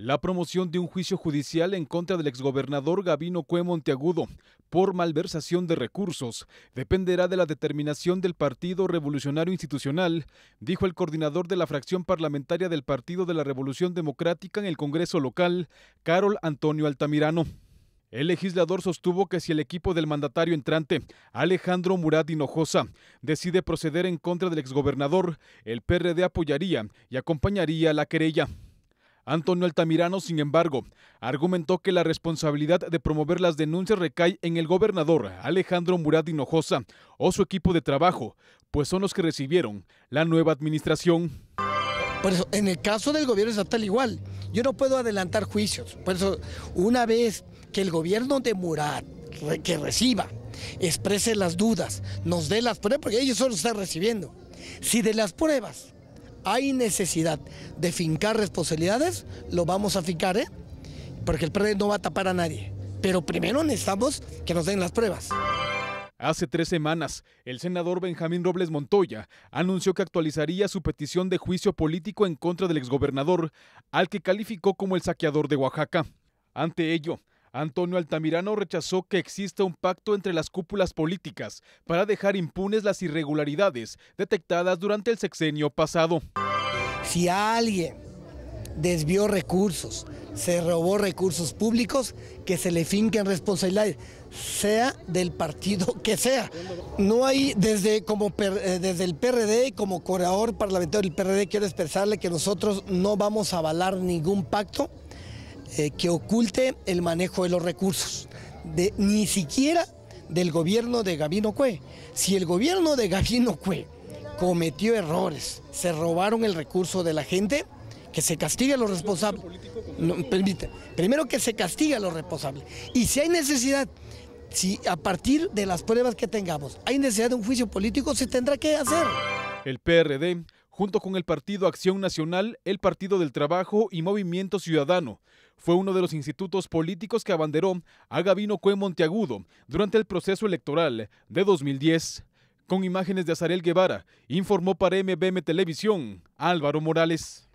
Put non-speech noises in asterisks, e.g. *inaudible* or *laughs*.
La promoción de un juicio judicial en contra del exgobernador Gabino Cue Monteagudo por malversación de recursos dependerá de la determinación del Partido Revolucionario Institucional, dijo el coordinador de la fracción parlamentaria del Partido de la Revolución Democrática en el Congreso local, Carol Antonio Altamirano. El legislador sostuvo que si el equipo del mandatario entrante, Alejandro Murat Hinojosa, decide proceder en contra del exgobernador, el PRD apoyaría y acompañaría la querella. Antonio Altamirano, sin embargo, argumentó que la responsabilidad de promover las denuncias recae en el gobernador Alejandro Murat Hinojosa o su equipo de trabajo, pues son los que recibieron la nueva administración. Por eso, en el caso del gobierno estatal igual, yo no puedo adelantar juicios. Por eso, una vez que el gobierno de Murat que reciba, exprese las dudas, nos dé las pruebas, porque ellos solo están recibiendo. Si de las pruebas hay necesidad de fincar responsabilidades, lo vamos a fincar, ¿eh? porque el PRD no va a tapar a nadie. Pero primero necesitamos que nos den las pruebas. Hace tres semanas, el senador Benjamín Robles Montoya anunció que actualizaría su petición de juicio político en contra del exgobernador, al que calificó como el saqueador de Oaxaca. Ante ello, Antonio Altamirano rechazó que exista un pacto entre las cúpulas políticas para dejar impunes las irregularidades detectadas durante el sexenio pasado. Si alguien desvió recursos, se robó recursos públicos, que se le finquen responsabilidades, sea del partido *laughs* que sea. No hay desde, como eh, desde el PRD, como corredor parlamentario del PRD, quiero expresarle que nosotros no vamos a avalar ningún pacto eh, que oculte el manejo de los recursos, ni siquiera del gobierno de Gabino Cue. Si el gobierno de Gabino Cue cometió errores, se robaron el recurso de la gente, que se castigue a los responsables. permite, primero que se castigue a los responsables. Y si hay necesidad, si a partir de las pruebas que tengamos hay necesidad de un juicio político, se tendrá que hacer. El PRD junto con el Partido Acción Nacional, el Partido del Trabajo y Movimiento Ciudadano. Fue uno de los institutos políticos que abanderó a Gabino Cue Monteagudo durante el proceso electoral de 2010. Con imágenes de Azarel Guevara, informó para MBM Televisión Álvaro Morales.